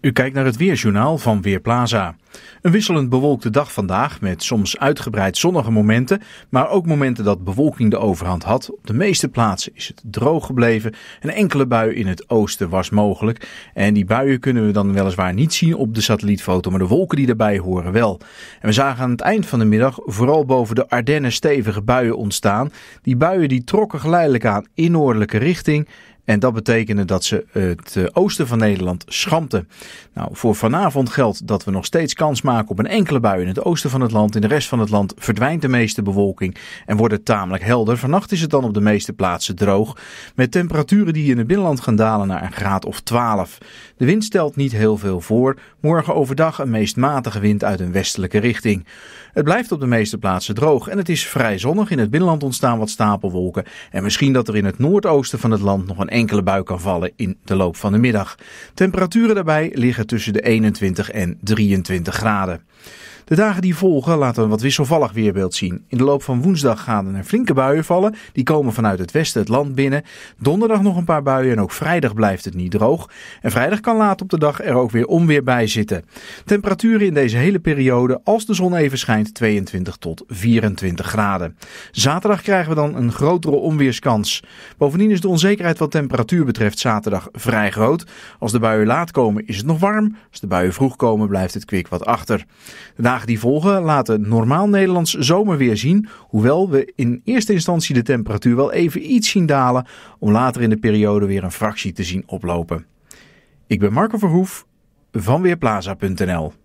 U kijkt naar het Weerjournaal van Weerplaza. Een wisselend bewolkte dag vandaag met soms uitgebreid zonnige momenten, maar ook momenten dat bewolking de overhand had. Op de meeste plaatsen is het droog gebleven. Een enkele bui in het oosten was mogelijk. En die buien kunnen we dan weliswaar niet zien op de satellietfoto, maar de wolken die daarbij horen wel. En we zagen aan het eind van de middag vooral boven de Ardennen stevige buien ontstaan. Die buien die trokken geleidelijk aan in noordelijke richting en dat betekende dat ze het eh, oosten van Nederland schampte. Nou, voor vanavond geldt dat we nog steeds kans maken op een enkele bui in het oosten van het land. In de rest van het land verdwijnt de meeste bewolking en wordt het tamelijk helder. Vannacht is het dan op de meeste plaatsen droog. Met temperaturen die in het binnenland gaan dalen naar een graad of 12. De wind stelt niet heel veel voor. Morgen overdag een meest matige wind uit een westelijke richting. Het blijft op de meeste plaatsen droog en het is vrij zonnig. In het binnenland ontstaan wat stapelwolken. En misschien dat er in het noordoosten van het land nog een enkele bui kan vallen in de loop van de middag. Temperaturen daarbij liggen tussen de 21 en 23 graden. De dagen die volgen laten een wat wisselvallig weerbeeld zien. In de loop van woensdag gaan er flinke buien vallen. Die komen vanuit het westen het land binnen. Donderdag nog een paar buien en ook vrijdag blijft het niet droog. En vrijdag kan laat op de dag er ook weer onweer bij zitten. Temperaturen in deze hele periode, als de zon even schijnt, 22 tot 24 graden. Zaterdag krijgen we dan een grotere onweerskans. Bovendien is de onzekerheid wat temperatuur betreft zaterdag vrij groot. Als de buien laat komen is het nog warm. Als de buien vroeg komen blijft het kwik wat achter dagen die volgen laten normaal Nederlands zomerweer zien, hoewel we in eerste instantie de temperatuur wel even iets zien dalen om later in de periode weer een fractie te zien oplopen. Ik ben Marco Verhoef van Weerplaza.nl